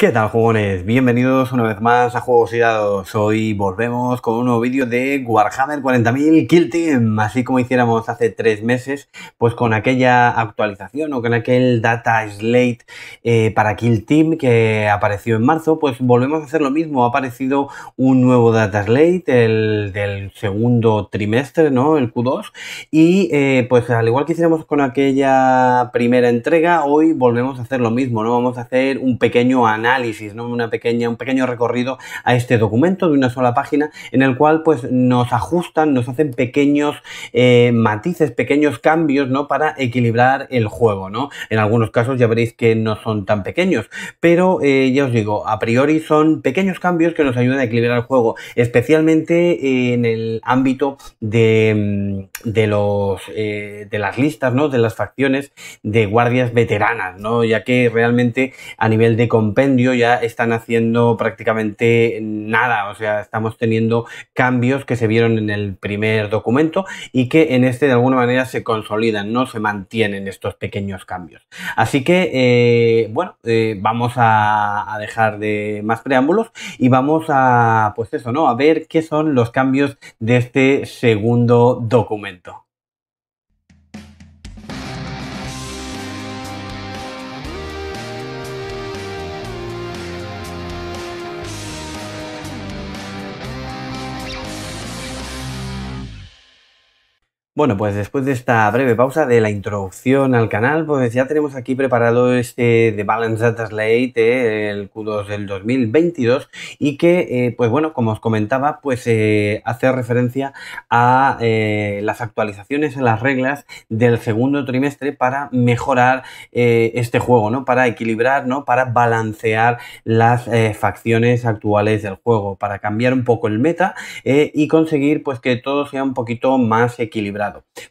¿Qué tal jugones? Bienvenidos una vez más a Juegos y Dados. Hoy volvemos con un nuevo vídeo de Warhammer 40.000 Kill Team, así como hiciéramos hace tres meses, pues con aquella actualización o con aquel data slate eh, para Kill Team que apareció en marzo, pues volvemos a hacer lo mismo. Ha aparecido un nuevo data slate, del segundo trimestre, ¿no? El Q2. Y eh, pues al igual que hiciéramos con aquella primera entrega, hoy volvemos a hacer lo mismo, ¿no? Vamos a hacer un pequeño análisis análisis, ¿no? una pequeña, un pequeño recorrido a este documento de una sola página en el cual pues nos ajustan, nos hacen pequeños eh, matices, pequeños cambios ¿no? para equilibrar el juego. ¿no? En algunos casos ya veréis que no son tan pequeños, pero eh, ya os digo, a priori son pequeños cambios que nos ayudan a equilibrar el juego, especialmente en el ámbito de, mm, los, eh, de las listas, ¿no? de las facciones de guardias veteranas, ya que realmente a nivel de compendio ya están haciendo prácticamente nada, o sea, estamos teniendo cambios que se vieron en el primer documento y que en este de alguna manera se consolidan, no se mantienen estos pequeños cambios. Así que, eh, bueno, eh, vamos a, a, dejar de más preámbulos y vamos a, pues eso, ¿no? A ver qué son los cambios de este segundo documento. Bueno, pues después de esta breve pausa de la introducción al canal, pues ya tenemos aquí preparado este The Balance Data Slate, eh, el Q2 del 2022, y que, eh, pues bueno, como os comentaba, pues eh, hace referencia a las actualizaciones en las reglas del segundo trimestre para mejorar este juego, ¿no? Para equilibrar, ¿no? Para balancear las facciones actuales del juego, para cambiar un poco el meta y conseguir, pues, que todo sea un poquito más equilibrado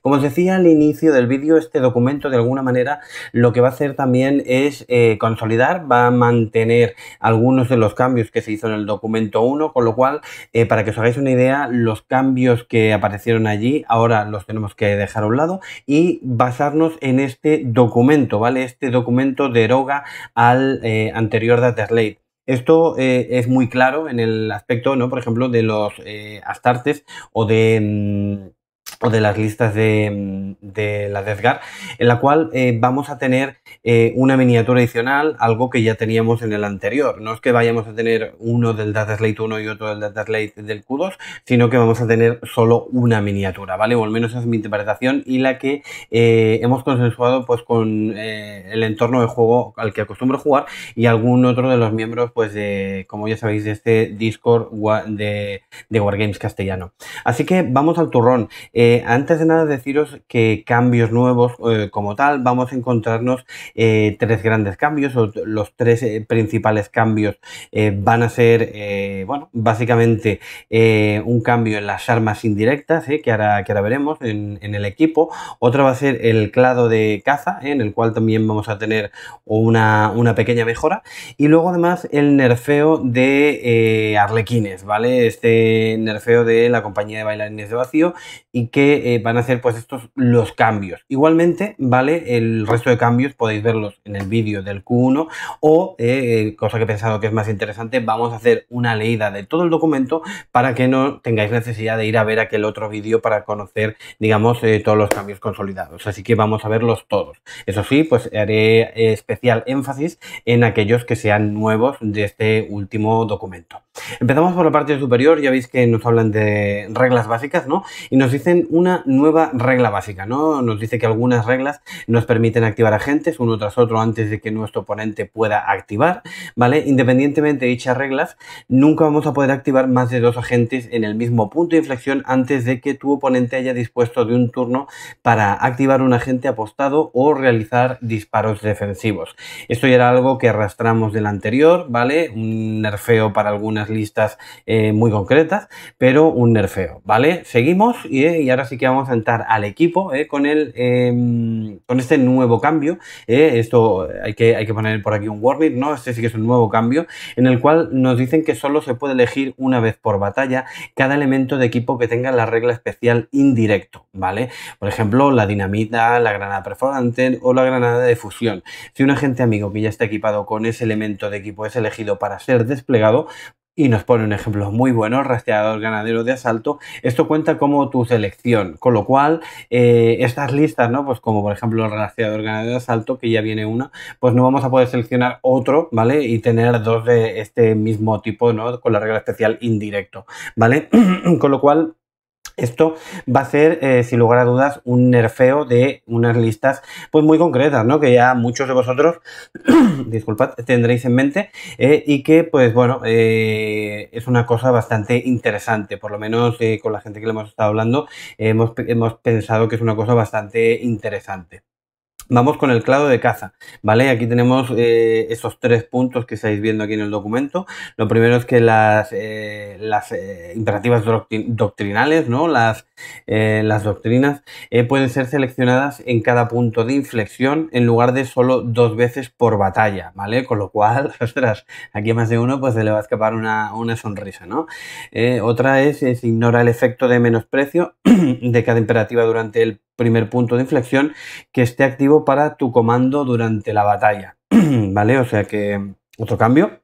como os decía al inicio del vídeo, este documento de alguna manera lo que va a hacer también es eh, consolidar, va a mantener algunos de los cambios que se hizo en el documento 1, con lo cual, eh, para que os hagáis una idea, los cambios que aparecieron allí ahora los tenemos que dejar a un lado y basarnos en este documento, ¿vale? Este documento deroga al eh, anterior Data Slate. Esto es muy claro en el aspecto, ¿no? Por ejemplo, de los astartes o de... Mm, o de las listas de, la mm, DESGAR, en la cual eh, vamos a tener eh, una miniatura adicional, algo que ya teníamos en el anterior. No es que vayamos a tener uno del Data Slate 1 y otro del Data Slate del Q2, sino que vamos a tener solo una miniatura, ¿vale? O al menos esa es mi interpretación y la que eh, hemos consensuado pues con el entorno de juego al que acostumbro jugar y algún otro de los miembros, pues de, como ya sabéis, de este Discord de, de Wargames castellano. Así que vamos al turrón. Eh, antes de nada deciros que cambios nuevos eh, como tal, vamos a encontrarnos eh, tres grandes cambios los tres principales cambios van a ser, bueno, básicamente un cambio en las armas indirectas, que, ahora, que ahora veremos en, el equipo, otra va a ser el clado de caza, en el cual también vamos a tener una, una pequeña mejora y luego además el nerfeo de arlequines, ¿vale? Este nerfeo de la compañía de bailarines de vacío y que eh, van a ser pues estos los cambios. Igualmente, ¿vale? El resto de cambios podéis verlos en el vídeo del Q1 o, eh, eh, cosa que he pensado que es más interesante, vamos a hacer una leída de todo el documento para que no tengáis necesidad de ir a ver aquel otro vídeo para conocer, digamos, todos los cambios consolidados. Así que vamos a verlos todos. Eso sí, pues haré especial énfasis en aquellos que sean nuevos de este último documento. Empezamos por la parte superior, ya veis que nos hablan de reglas básicas, ¿no? Y nos dicen una nueva regla básica, ¿no? Nos dice que algunas reglas nos permiten activar agentes uno tras otro antes de que nuestro oponente pueda activar, ¿vale? Independientemente de dichas reglas, nunca vamos a poder activar más de dos agentes en el mismo punto de inflexión antes de que tu oponente haya dispuesto de un turno para activar un agente apostado o realizar disparos defensivos. Esto ya era algo que arrastramos del anterior, ¿vale? Un nerfeo para algunas listas eh, muy concretas, pero un nerfeo, ¿vale? Seguimos eh, y, ahora sí que vamos a entrar al equipo eh, con, el, em, con este nuevo cambio. esto hay que, hay que poner por aquí un warning, ¿no? Este sí que es un nuevo cambio en el cual nos dicen que solo se puede elegir una vez por batalla cada elemento de equipo que tenga la regla especial indirecto, ¿vale? Por ejemplo, la dinamita, la granada perforante o la granada de fusión. Si un agente amigo que ya está equipado con ese elemento de equipo es elegido para ser desplegado, y nos pone un ejemplo muy bueno, rastreador ganadero de asalto. Esto cuenta como tu selección, con lo cual eh, estas listas, ¿no? Pues como por ejemplo el rastreador ganadero de asalto, que ya viene una, pues no vamos a poder seleccionar otro, ¿vale? Y tener dos de este mismo tipo, ¿no? Con la regla especial indirecto, ¿vale? con lo cual esto va a ser, eh, sin lugar a dudas, un nerfeo de unas listas pues muy concretas, ¿no? Que ya muchos de vosotros, disculpad, tendréis en mente eh, y que, pues bueno, eh, es una cosa bastante interesante. Por lo menos con la gente que le hemos estado hablando, hemos pensado que es una cosa bastante interesante. Vamos con el clado de caza, ¿vale? Aquí tenemos eh, esos tres puntos que estáis viendo aquí en el documento. Lo primero es que las, eh, eh, imperativas doctrinales, ¿no? Las, doctrinas pueden ser seleccionadas en cada punto de inflexión en lugar de solo dos veces por batalla, ¿vale? Con lo cual, ostras, aquí más de uno pues se le va a escapar una, sonrisa, ¿no? otra es, es ignora el efecto de menosprecio de cada imperativa durante el primer punto de inflexión que esté activo para tu comando durante la batalla, ¿vale? O sea que otro cambio.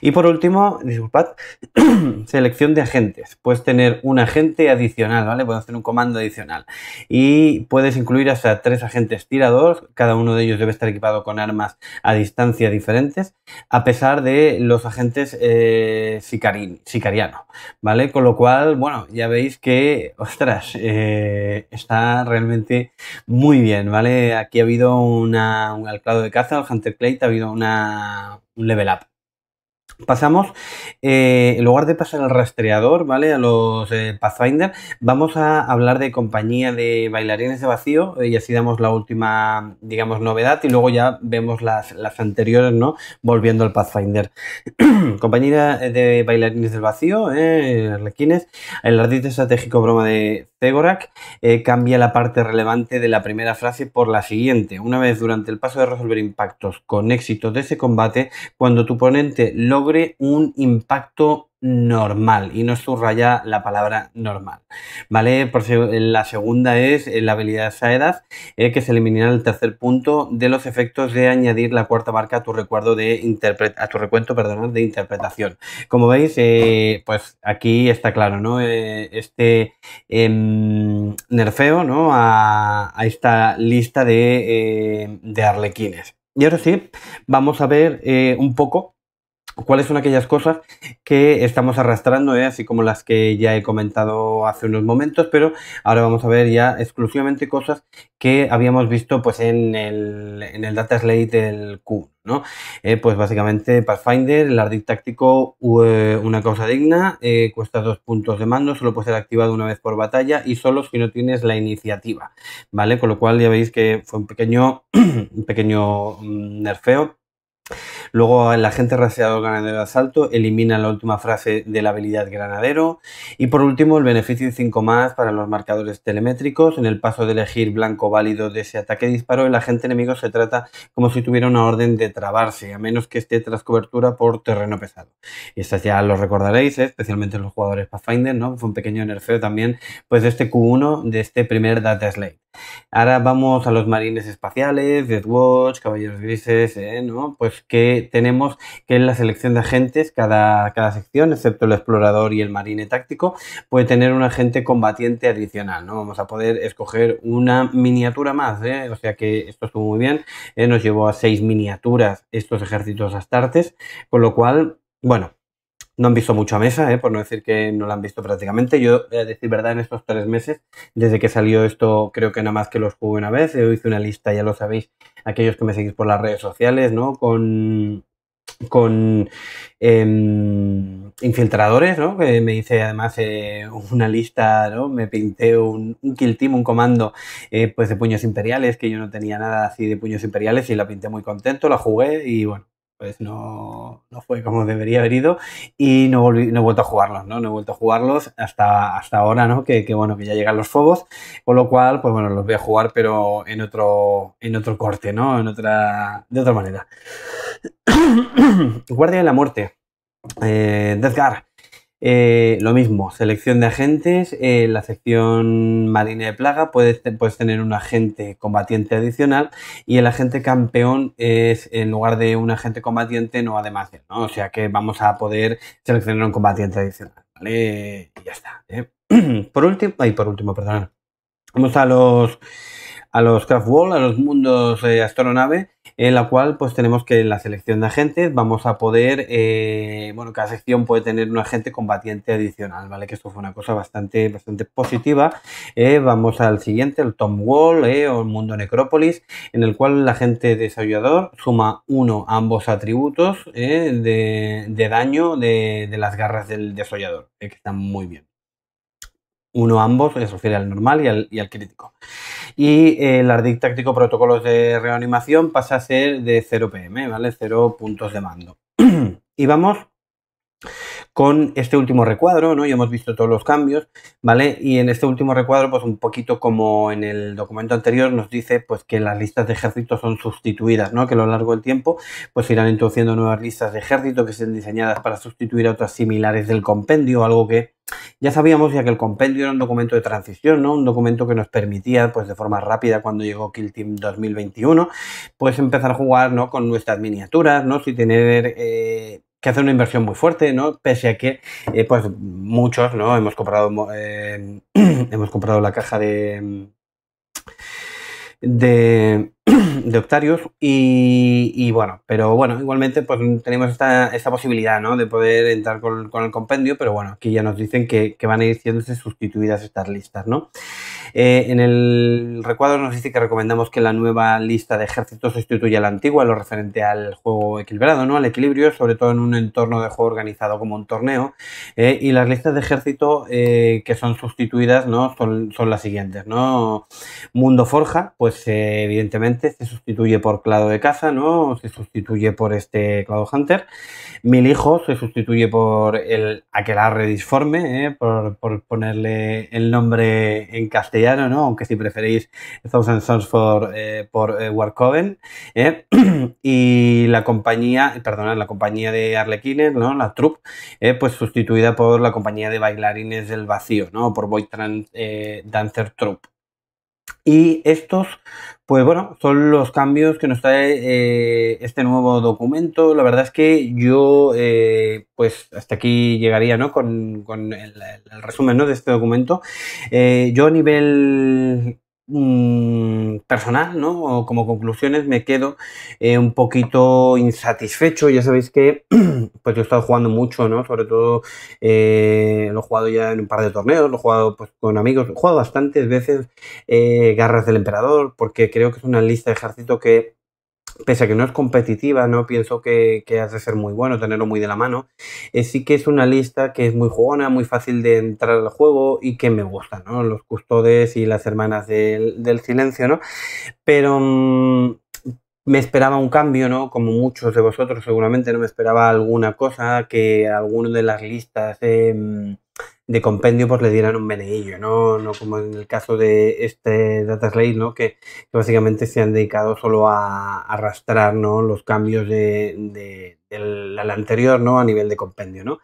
Y por último, disculpad, selección de agentes. Puedes tener un agente adicional, ¿vale? Puedes hacer un comando adicional. Y puedes incluir hasta tres agentes tiradores. Cada uno de ellos debe estar equipado con armas a distancia diferentes, a pesar de los agentes eh, sicarianos, ¿vale? Con lo cual, bueno, ya veis que, ostras, eh, está realmente muy bien, ¿vale? Aquí ha habido un, alclado de caza, el Hunter Plate, ha habido una, un level up. Pasamos, eh, en lugar de pasar al rastreador, ¿vale? A los eh, Pathfinder, vamos a hablar de compañía de bailarines de vacío eh, y así damos la última, digamos, novedad y luego ya vemos las, las anteriores, ¿no? Volviendo al Pathfinder. compañía de bailarines del vacío, eh, Arlequines, el artista estratégico broma de Tegorak eh, cambia la parte relevante de la primera frase por la siguiente. Una vez durante el paso de resolver impactos con éxito de ese combate, cuando tu ponente logre un impacto normal y no subraya la palabra normal, ¿vale? la segunda es eh, la habilidad SAEDAS, eh, que se eliminará el tercer punto de los efectos de añadir la cuarta marca a tu recuerdo de a tu recuento, perdón, de interpretación. Como veis, eh, pues aquí está claro, ¿no? este em, nerfeo, ¿no? A, esta lista de, de arlequines. Y ahora sí, vamos a ver un poco cuáles son aquellas cosas que estamos arrastrando, ¿eh? así como las que ya he comentado hace unos momentos, pero ahora vamos a ver ya exclusivamente cosas que habíamos visto pues en el, en data slate del Q. Eh, pues básicamente Pathfinder, el ardit táctico, eh, una causa digna, cuesta dos puntos de mando, solo puede ser activado una vez por batalla y solo si no tienes la iniciativa, ¿vale? Con lo cual ya veis que fue un pequeño, un pequeño mm, nerfeo Luego el agente raseado ganadero de asalto elimina la última frase de la habilidad granadero. Y por último el beneficio 5 más para los marcadores telemétricos. En el paso de elegir blanco válido de ese ataque disparo, el agente enemigo se trata como si tuviera una orden de trabarse, a menos que esté tras cobertura por terreno pesado. Y estas ya lo recordaréis, ¿eh? especialmente los jugadores Pathfinder, ¿no? Fue un pequeño nerfeo también, pues de este Q1, de este primer Data Slate. Ahora vamos a los marines espaciales, Watch Caballeros Grises, ¿eh? ¿no? Pues que tenemos, que en la selección de agentes. Cada, cada sección, excepto el explorador y el marine táctico, puede tener un agente combatiente adicional. ¿no? Vamos a poder escoger una miniatura más. ¿eh? O sea que esto estuvo muy bien. Eh, nos llevó a seis miniaturas estos ejércitos astartes, con lo cual, bueno, no han visto mucho a mesa, ¿eh? por no decir que no la han visto prácticamente. Yo, a decir verdad, en estos tres meses, desde que salió esto, creo que nada más que los jugué una vez. Eh, hice una lista, ya lo sabéis, aquellos que me seguís por las redes sociales, ¿no? Con, con em, infiltradores, ¿no? Que me hice además eh, una lista, ¿no? Me pinté un, kill team, un comando, pues de puños imperiales, que yo no tenía nada así de puños imperiales y la pinté muy contento, la jugué y bueno, pues no, fue como debería haber ido y no, he vuelto a jugarlos, ¿no? No he vuelto a jugarlos hasta, hasta ahora, ¿no? Que, bueno, que ya llegan los fuegos, con lo cual, pues bueno, los voy a jugar, pero en otro, en otro corte, ¿no? En otra, de otra manera. Guardia de la Muerte. Eh, Death eh, lo mismo, selección de agentes. Eh, la sección marina de plaga puedes, puedes, tener un agente combatiente adicional y el agente campeón es en lugar de un agente combatiente, no además ¿no? O sea que vamos a poder seleccionar un combatiente adicional, ¿vale? Y ya está. ¿eh? por último, por último, perdón. Vamos a los a los Craft Wall, a los mundos eh, astronave en la cual pues tenemos que en la selección de agentes vamos a poder, eh, bueno, cada sección puede tener un agente combatiente adicional, ¿vale? Que esto fue una cosa bastante, bastante positiva. Eh, vamos al siguiente, el Tom Wall eh, o el Mundo Necrópolis, en el cual el agente desarrollador suma uno a ambos atributos de, daño de, las garras del desollador, que están muy bien uno ambos, se refiere al normal y al, crítico. Y eh, el ARDIC táctico protocolos de reanimación pasa a ser de 0 PM, ¿vale? 0 puntos de mando. y vamos con este último recuadro, ¿no? Ya hemos visto todos los cambios, ¿vale? Y en este último recuadro, pues un poquito como en el documento anterior, nos dice pues que las listas de ejército son sustituidas, ¿no? Que a lo largo del tiempo, pues irán introduciendo nuevas listas de ejército que sean diseñadas para sustituir a otras similares del compendio, algo que ya sabíamos ya que el compendio era un documento de transición, ¿no? Un documento que nos permitía, pues de forma rápida, cuando llegó Kill Team 2021, pues empezar a jugar, ¿no? Con nuestras miniaturas, ¿no? Sin tener... Eh, que hacer una inversión muy fuerte, ¿no? Pese a que, eh, pues, muchos, ¿no? Hemos comprado, eh, hemos comprado la caja de, de de Octarius y, bueno, pero bueno, igualmente pues tenemos esta, esta posibilidad ¿no? de poder entrar con, con, el compendio, pero bueno, aquí ya nos dicen que, van a ir siendo sustituidas estas listas, ¿no? Eh, en el recuadro nos dice que recomendamos que la nueva lista de ejércitos sustituya la antigua, lo referente al juego equilibrado, ¿no? Al equilibrio, sobre todo en un entorno de juego organizado como un torneo. Eh, y las listas de ejército eh, que son sustituidas, ¿no? Son, son las siguientes, ¿no? Mundo Forja, pues evidentemente se sustituye por clado de Caza ¿no? Se sustituye por este clado hunter. Mil Hijos se sustituye por el aquelarre disforme, ¿eh? por, ponerle el nombre en castellano, ¿no? Aunque si preferís Thousand Sons for, eh, por eh, Warcoven. ¿eh? y la compañía, perdón, la compañía de arlequines, ¿no? La troupe, pues sustituida por la compañía de bailarines del vacío, ¿no? Por Boy Dancer Troupe. Y estos, pues bueno, son los cambios que nos trae eh, este nuevo documento. La verdad es que yo, eh, pues hasta aquí llegaría, ¿no? Con, con el, resumen, ¿no? De este documento. Eh, yo a nivel Mm, personal, ¿no? como conclusiones me quedo eh, un poquito insatisfecho. Ya sabéis que pues yo he estado jugando mucho, ¿no? Sobre todo eh, lo he jugado ya en un par de torneos, lo he jugado pues, con amigos, he jugado bastantes veces eh, Garras del Emperador, porque creo que es una lista de ejército que pese a que no es competitiva, no pienso que, que ser muy bueno, tenerlo muy de la mano, eh, sí que es una lista que es muy jugona, muy fácil de entrar al juego y que me gusta, ¿no? Los custodes y las hermanas del, silencio, ¿no? Pero... Mm, me esperaba un cambio, ¿no? Como muchos de vosotros seguramente no me esperaba alguna cosa, que alguna de las listas mm, de compendio pues le dieran un beneillo, ¿no? no como en el caso de este Data ¿no? que, básicamente se han dedicado solo a arrastrar ¿no? los cambios de, de, del, anterior ¿no? a nivel de compendio. ¿no?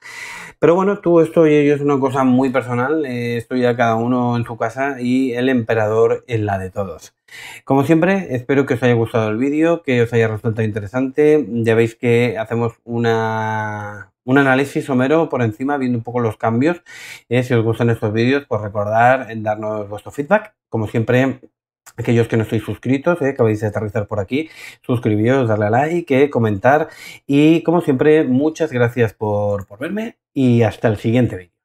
Pero bueno, tú, esto y ello es una cosa muy personal, eh, estoy a ya cada uno en su casa y el emperador en la de todos. Como siempre, espero que os haya gustado el vídeo, que os haya resultado interesante. Ya veis que hacemos una un análisis somero por encima, viendo un poco los cambios. Eh, si os gustan estos vídeos, pues recordar en darnos vuestro feedback. Como siempre, aquellos que no estáis suscritos, eh, que vais de aterrizar por aquí, suscribiros, darle a like, eh, comentar. Y como siempre, muchas gracias por verme y hasta el siguiente vídeo.